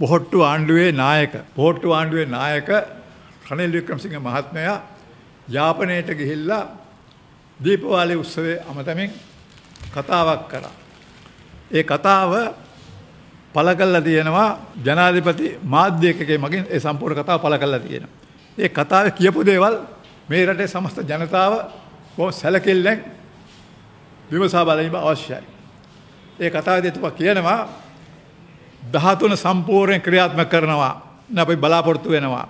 පොහොට්ටු ආණ්ඩුවේ නායක පොහොට්ටු ආණ්ඩුවේ නායක රනිල් වික්‍රමසිංහ මහත්මයා යාපනයට ගිහිල්ලා දීපවාලි උත්සවයේ අමතමින් කතාවක් කරා. ඒ කතාව පළ කළා තියෙනවා ජනාධිපති මාධ්‍යකකේ මගින් ඒ සම්පූර්ණ කතාව පළ කළා තියෙනවා. ඒ කතාවේ කියපු දේවල් මේ රටේ සමස්ත ජනතාව බොහොම සැලකිල්ලෙන් විමසා බලීම අවශ්‍යයි. ඒ කතාවේදී තුපා කියනවා දහතුන සම්පූර්ණය ක්‍රියාත්ම කරනවා අපි බලාපොරොත්තු වෙනවා.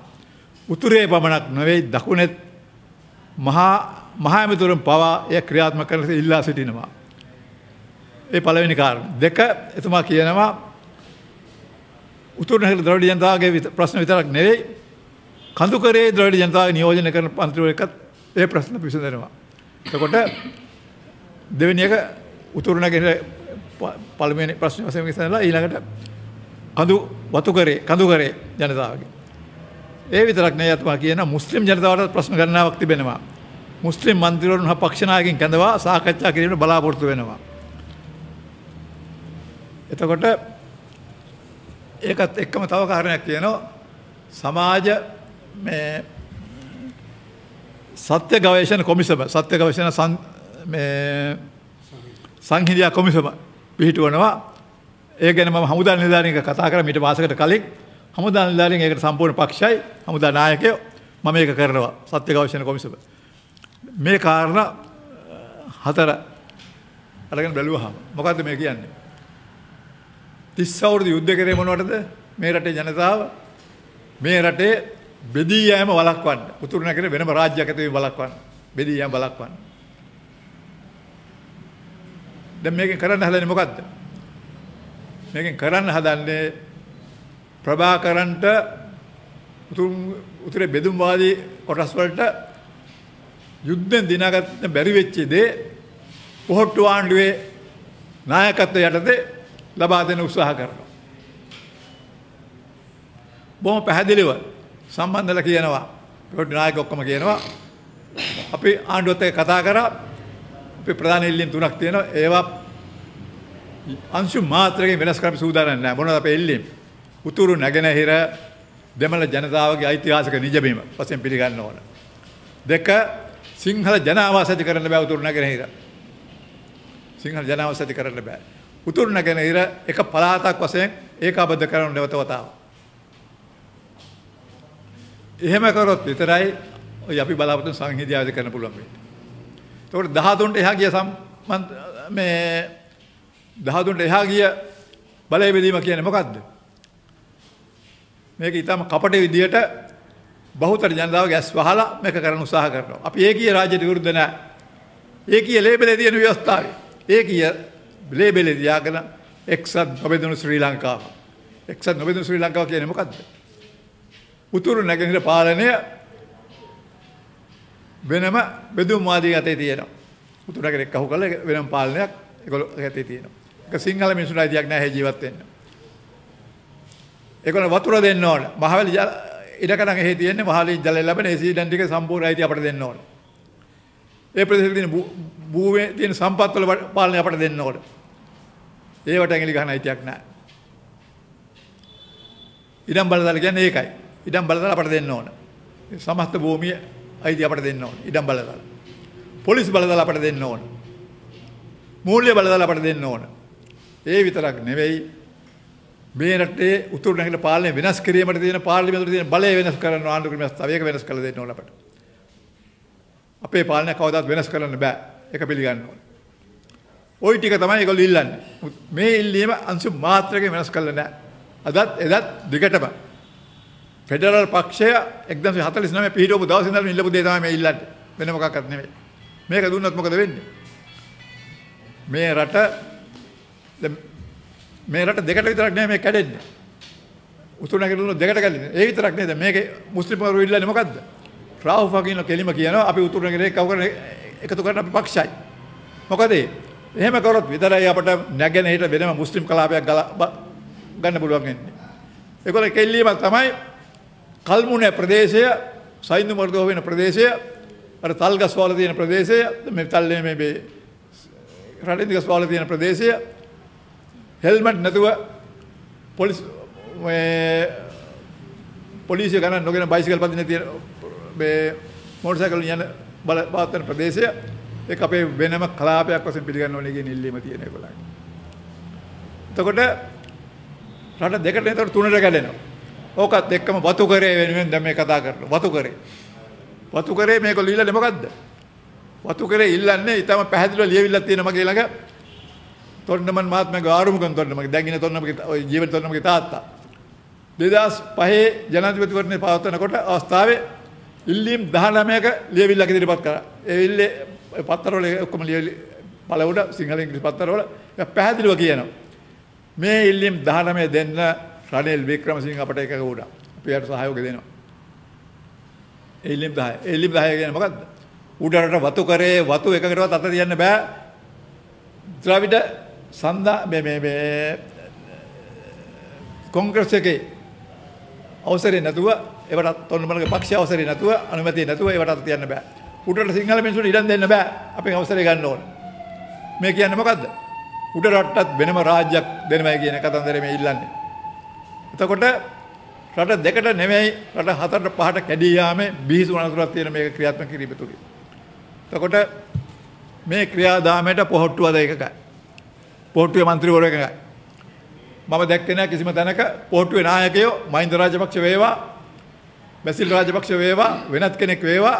උතුරේ පමණක් නොවෙයි දකුණෙත් මහාමතුරම් පවා එය ක්‍රියාත්ම කරස ඉල්ලා සිටිනවා. ඒ පළවෙනි කාරණ. දෙක එතුමා කියනවා උතුරනහෙල ද්‍රවිඩ ජනතාවගේ ප්‍රශ්න විතරක් නෙවෙයි කඳුකරේ ද්‍රවිඩ ජනතාව නියෝජන කරන පන්තිවල එකත් ඒ ප්‍රශ්න විසඳනවා. එතකොට දෙවෙනි එක උතුරනගෙන පළවෙනි ප්‍රශ්න වශයෙන් විසඳලා ඊළඟට කඳු වතුකරේ කඳුකරේ ජනතාවගේ. ඒ විතරක් නෑ ඇතුමා කියන මුස්ලිම් ජනතාවට ප්‍රශ්න ගණනාවක් තිබෙනවා. මුස්ලිම් මන්ත්‍රීවරුන් හා පක්ෂනායකින් කැඳවා සාකච්ඡා කිරීමට බලාපොරොත්තු වෙනවා. එතකොට ඒකත් එක්කම තව කාරණයක් කියනවා සමාජ මේ සත්‍ය ගවේෂණ කොමිසම සත්‍ය ගවේෂණ සංහිඳියා කොමිසම පිහිටුවනවා ඒ ගැන මම හමුදා නිලධාරියෙක් කතා කරා මීට මාසකට කලින් හමුදා නිලධාරියෙන් ඒකට සම්පූර්ණ පක්ෂයි හමුදා නායකයෝ මම ඒක කරනවා සත්‍ය ගවේෂණ කොමිසම මේ කාරණා හතර අරගෙන බැලුවහම මොකද්ද මේ කියන්නේ 30 අවුරුදු යුද්ධ කරේ මොනවටද මේ රටේ ජනතාව මේ රටේ බෙදී යෑම වළක්වන්න උතුරු නැගෙන වෙනම රාජ්‍යයක් ඇති වීම වළක්වන්න බෙදී යෑම වළක්වන්න දැන් මේකෙන් කරන්න හදන්නේ මොකද්ද මේකෙන් කරන්න හදන්නේ ප්‍රභාකරන්ට උතුම් උතුරේ බෙදුම්වාදී කොටස් වලට යුද්ධෙන් දිනාගන්න බැරි වෙච්ච දේ පොහොට්ටු ආණ්ඩුවේ නායකත්වය යටතේ ලබා දෙන උත්සාහ කරනවා. බොහොම පැහැදිලිව සම්බන්ධලා කියනවා. පොහොට්ටු නායක ඔක්කොම කියනවා. අපි ආණ්ඩුවත් එක්ක කතා කරා. අපි ප්‍රධාන ඉල්ලීම් තුනක් තියෙනවා. ඒවා අංශු මාත්‍රකින් වෙනස් කරන්න සූදානම් නැහැ. මොනවද අපේ ඉල්ලීම? උතුරු නැගෙනහිර දෙමළ ජනතාවගේ ඓතිහාසික නිජබිම වශයෙන් පිළිගන්න ඕන. දෙක සිංහල ජනාවාස ඇති කරන්න බෑ උතුරු නැගෙනහිර. සිංහල ජනාවාස ඇති කරන්න බෑ. උතුරු නැගෙනහිර එක පළාතක් වශයෙන් ඒකාබද්ධ කරන නැවත වතාව. එහෙම කරොත් විතරයි ඔය අපි බලාපොරොත්තු සංහිඳියාවද කරන්න පුළුවන් වෙන්නේ. ඒකට 13ට එහා ගිය මේ 13ට එහා ගිය බලය බෙදීම කියන්නේ මොකද්ද? මේක ඊටම කපට විදියට බහුතර ජනතාව ගැස් වහලා මේක කරන්න උත්සාහ කරනවා. අපි ඒකීය රාජ්‍යයට විරුද්ධ නැහැ. ඒකීය ලේබලේ තියෙන ව්‍යවස්ථාවේ. ඒකීය ලේබලේ තියාගෙන එක්සත් නොබෙදුණු ශ්‍රී ලංකාව. එක්සත් නොබෙදුණු ශ්‍රී ලංකාව කියන්නේ මොකද්ද? උතුරු නැගෙනහිර පාලනය වෙනම බෙදුම්වාදී අතේ තියෙනවා. උතුරු නැගෙනහිර කහු කරලා වෙනම පාලනයක් ඒගොල්ලෝ ඇතේ තියෙනවා. සිංහල මිනිසුන්ට අයිතියක් නැහැ ජීවත් වෙන්න. ඒගොල්ලෝ වතුර දෙන්න ඕන. මහවැලි ජල ඉඩකඩම් එහි තියෙන්නේ මහවැලි ජලය ලැබෙන ඒසීඩන් ටික සම්පූර්ණ අයිතිය අපට දෙන්න ඕන. ඒ ප්‍රදේශයේ තියෙන භූමියේ තියෙන සම්පත් වල පාලනය අපට දෙන්න ඕන. ඒවට ඇඟිලි ගන්න අයිතියක් නැහැ. ඉඩම් බලතල කියන්නේ ඒකයි. ඉඩම් බලතල අපට දෙන්න ඕන. සමස්ත භූමිය අයිතිය අපට දෙන්න ඕන. ඉඩම් බලතල. පොලිස් බලතල අපට දෙන්න ඕන. මූල්‍ය බලතල අපට දෙන්න ඕන. ඒ විතරක් නෙවෙයි මේ රටේ උතුරු නැගිට පාලනය වෙනස් කිරීමට තියෙන පාර්ලිමේන්තුවේ තියෙන බලය වෙනස් කරන ආණ්ඩු ක්‍රමයක් තව ඒක වෙනස් කළ දෙන්න ඕන අපට. අපේ පාලනය කවදාවත් වෙනස් කරන්න බෑ. ඒක පිළිගන්න ඕන. ওই ටික තමයි ඒගොල්ලෝ ඉල්ලන්නේ. මේ ඉල්ලීම අංශු මාත්‍රකේ වෙනස් කළා නෑ. අදත් එදත් දිගටම ෆෙඩරල් පක්ෂය 1949 පිහිටවපු දවසේ ඉඳන් ඉල්ලපු දේ තමයි මේ ඉල්ලන්නේ. වෙන මොකක්වත් නෙමෙයි. මේක දුන්නොත් මොකද වෙන්නේ? මේ රට දැන් මේ රට දෙකට විතරක් නෙමෙයි මේ කැඩෙන්නේ. උතුරු නැගෙනහිර දෙකට කැඩෙන්නේ. ඒ විතරක් නෙමෙයි. දැන් මේකේ මුස්ලිම්වරු ඉල්ලන්නේ මොකද්ද? රාහුෆා කියන කෙලිම කියනවා අපි උතුරු නැගෙනහිර කවුරු එකතු කරන අපි පක්ෂයි. මොකද එහෙම කරොත් විතරයි අපට නැගෙනහිර වෙනම මුස්ලිම් කලාපයක් ගන්න පුළුවන් වෙන්නේ. ඒකල කෙල්ලීම තමයි කල්මුණ ප්‍රදේශය, සයින්දු මර්ගෝ වෙන ප්‍රදේශය, අර තල්ගස් වල තියෙන ප්‍රදේශය, මේ තල්ලේ මේ රටින් ගස් වල තියෙන ප්‍රදේශය හෙල්මට් නැතුව පොලිස් මේ පොලිසිය ගණන් නොගෙන බයිසිකල් පදින තියෙන මේ මෝටර් සයිකල් යන බල වාතන ප්‍රදේශය ඒක අපේ වෙනම කලාපයක් වශයෙන් පිළිගන්න ඕනේ කියන ඉල්ලීම තියෙන ඒගොල්ලන්. එතකොට රට දෙකට නේද තුනට කැඩෙනවා. ඕකත් එක්කම වතු කරේ වෙනුවෙන් දැන් මේ කතා කරනවා. වතු කරේ. වතු කරේ මේක ලියලා මොකද්ද? වතු කරේ ඉල්ලන්නේ ඊටම පැහැදිලිව ලියවිලා තියෙන මගේ ළඟ තොන්නමන් මහත්මයාගේ ආරුමුගන් තොන්නමගේ දැන් ඉන්න තොන්නමගේ ජීවන තොන්නමගේ තාත්තා 2005 ජනාධිපතිවරණය පවත්වනකොට අවස්ථාවේ ඉල්ලීම් 19ක ලියවිල්ලක් ඉදිරිපත් කරා. ඒ ඉල්ලේ පත්තරවල ඔක්කොම ලියවිලි පළවුණ සිංහල ඉංග්‍රීසි පත්තරවල පැහැදිලිව කියනවා. මේ ඉල්ලීම් 19 දෙන්න රනිල් වික්‍රමසිංහ අපට එකක වුණා. අපි යට සහයෝගය දෙනවා. ඒ ඉල්ලීම් 10. ඒ ඉල්ලීම් 10 කියන්නේ මොකද්ද? උඩරට වතු කරේ වතු එකකටවත් අත තියන්න බෑ. ද්‍රවිඩ සන්දා මේ කොංග්‍රස් එකේ අවසරය නැතුව ඒවටත් තොන්නමලගේ පක්ෂය අවසරය නැතුව අනුමැතිය නැතුව ඒවටත් තියන්න බෑ. උඩරට සිංහල මිනිසුන්ට ඉඩම් දෙන්න බෑ. අපෙන් අවසරය ගන්න ඕන. මේ කියන්නේ මොකද්ද? උඩ රටටත් වෙනම රාජ්‍යයක් දෙනවයි කියන කතන්දරේ මේ ඉල්ලන්නේ. එතකොට රට දෙකට නෙමෙයි රට හතරට පහට කැඩී යාමේ බිහිසු අනතුරක් තියෙන මේක ක්‍රියාත්මක කිරීම තුලින්. එතකොට මේ ක්‍රියාදාමයට පොහොට්ටුවද එකකයි. පෝට්ටුවේ മന്ത്രിවරු එකඟයි. මම දැක්කේ නැහැ කිසිම තැනක පෝට්ටුවේ නායකයෝ මහින්ද රාජපක්ෂ වේවා බැසිල් රාජපක්ෂ වේවා වෙනත් කෙනෙක් වේවා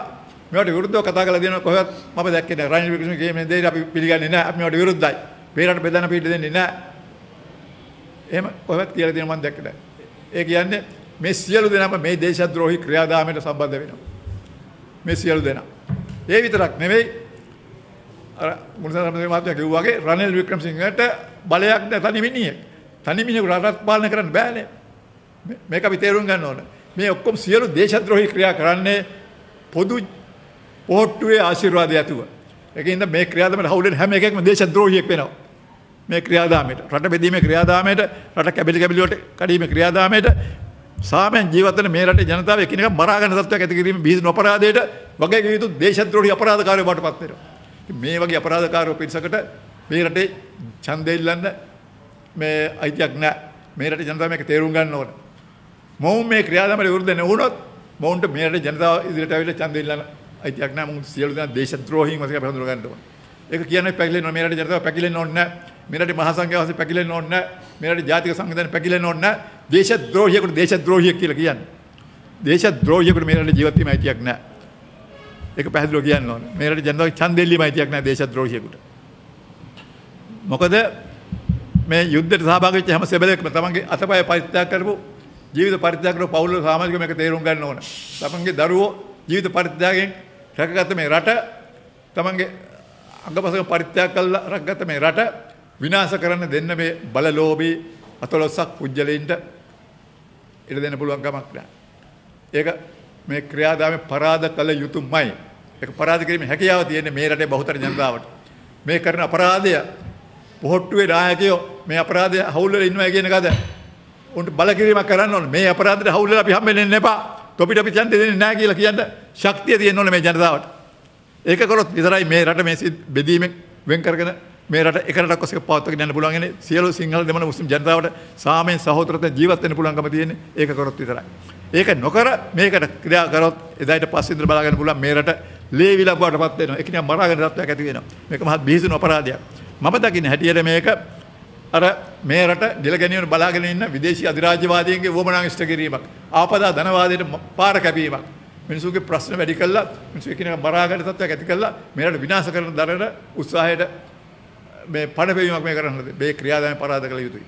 මේවට විරුද්ධව කතා කරලා දෙනවා කොහෙවත් මම දැක්කේ නැහැ. රනිල් වික්‍රමසිංහ කියේ මේ දෙයට අපි පිළිගන්නේ නැහැ. අපි මේවට විරුද්ධයි. පේරට බෙදන්න පිට දෙන්නේ නැහැ. එහෙම කොහෙවත් කියලා දෙන මම දැක්කේ නැහැ. ඒ කියන්නේ මේ සියලු දෙනාම මේ දේශද්‍රෝහි ක්‍රියාදාමයට සම්බන්ධ වෙනවා. මේ සියලු දෙනා. ඒ විතරක් නෙවෙයි අර මුනිසාර මහත්තයා කිව්වා වගේ රනිල් වික්‍රමසිංහට බලයක් නැ තනි මිනිහෙක්. තනි මිනිහෙකු රටක් පාලනය කරන්න බෑනේ. මේක අපි තේරුම් ගන්න ඕන. මේ ඔක්කොම සියලු දේශද්‍රෝහී ක්‍රියා කරන්නේ පොදු පොහට්ටුවේ ආශිර්වාදය ඇතුව. ඒකින්ද මේ ක්‍රියාදාමයට හවුලෙන් හැම එකෙක්ම දේශද්‍රෝහියෙක් වෙනවා. මේ ක්‍රියාදාමයට රට බෙදීමේ ක්‍රියාදාමයට රට කැබිලි කැබිලි වලට කඩීමේ ක්‍රියාදාමයට සාමෙන් ජීවත් වෙන මේ රටේ ජනතාව එකිනෙක මරාගෙන තත්ත්වයක් ඇති කිරීම බිහිසුණු අපරාධයට වගේ යුතු දේශද්‍රෝහී අපරාධකාරයෝ බවට පත් වෙනවා. මේ වගේ අපරාධකාරයෝ පිරිසකට මේ රටේ ඡන්දය ඉල්ලන්න මේ අයිතියක් නැහැ. මේ රටේ ජනතාව මේක තේරුම් ගන්න ඕන. මොවුන් මේ ක්‍රියාදාමයට විරුද්ධ නැවුනොත් මොවුන්ට මේ රටේ ජනතාව ඉදිරියට ඇවිල්ලා ඡන්දය ඉල්ලන්න අයිතියක් නැහැ. මොවුන් සියලු දෙනා දේශද්‍රෝහීන් වශයෙන් හඳුනා ගන්න ඕන. ඒක කියන්නේ පැකිලෙන්න මේ රටේ ජනතාව පැකිලෙන්න ඕනේ නැහැ. මේ රටේ මහා සංඝයා වහන්සේ පැකිලෙන්න ඕනේ නැහැ. මේ රටේ ජාතික සංවිධානය පැකිලෙන්න ඕනේ නැහැ. දේශද්‍රෝහියෙකුට දේශද්‍රෝහියෙක් කියලා කියන්නේ. දේශද්‍රෝහියෙකුට මේ රටේ ජීවත් වීම අයිතියක් නැහැ. එක පැහදිලෝ කියන්න ඕන මේට ජනතාව චන්දෙල්ලි මයිතියක් නෑ දේශද්‍රෝහියකුට. මොකද මේ යුද්ධට සහභාගිච්ච හැම සෙබලෙක්ම තමන්ගේ අතපය පරිත්‍යාග කරපු ජීවිත පරිත්‍යාග කරපු පවුල සමාජික මේක තේරුම් ගන්න ඕන. තමන්ගේ දරුවෝ ජීවිත පරිත්‍යාගයෙන් රැකගත්ත මේ රට තමන්ගේ අංගපසක පරිත්‍යාග කළා රැකගත්ත මේ රට විනාශ කරන්න දෙන්න මේ බලලෝභී අතලොස්සක් පුජ්‍යලෙයින්ට ඉඩ දෙන්න පුළුවන් කමක් නැහැ. ඒක මේ ක්‍රියාදාමය පරාද කළ යුතුමයි. ඒක පරාද කිරීමේ හැකියාව තියෙන මේ රටේ බහුතර ජනතාවට. මේ කරන අපරාධය පොහොට්ටුවේ නායකයෝ මේ අපරාධය හවුල් වෙලා ඉන්නවා කියන එකද? උන්ට බලකිරීමක් කරන්න ඕනේ. මේ අපරාධයට හවුල් වෙලා අපි හම්බෙන්නේ නැපා. තොපිට අපි ඡන්දෙ දෙන්නේ නැහැ කියලා කියන්න ශක්තිය තියෙන්න ඕනේ මේ ජනතාවට. ඒක කළොත් විතරයි මේ රට මේ බෙදීමෙන් වෙන් කරගෙන මේ රට එක රටක් ඔස්සේ පවත්වාගෙන යන්න පුළුවන් ඉන්නේ සියලු සිංහල දෙමළ මුස්ලිම් ජනතාවට සාමයෙන් සහෝදරත්වයෙන් ජීවත් වෙන්න පුළුවන්කම තියෙන්නේ ඒක කරොත් විතරයි. ඒක නොකර මේකට ක්‍රියා කරොත් එදාට පස්සේ ඉඳලා බලාගන්න පුළුවන් මේ රට ලේවි ලබුවටපත් වෙනවා. ඒ කියන්නේ මරාගෙන තත්ත්වයක් ඇති වෙනවා. මේක මහත් බිහිසුණු අපරාධයක්. මම දකින්න හැටියට මේක අර මේ රට ගෙල ගැනීම බලාගෙන ඉන්න විදේශී අධිරාජ්‍යවාදීන්ගේ වුවමනා ඉෂ්ට කිරීමක්. ආපදා ධනවාදයට පාර කැපීමක්. මිනිසුන්ගේ ප්‍රශ්න වැඩි කළා මිනිසු එකිනෙක මරාගෙන තත්ත්වයක් ඇති කළා මේ රට විනාශ කරන දරන උත්සාහයට මේ පඩපැවීමක් මේ කරන්න මේ ක්‍රියාදාමය පරාද කළ යුතුයි.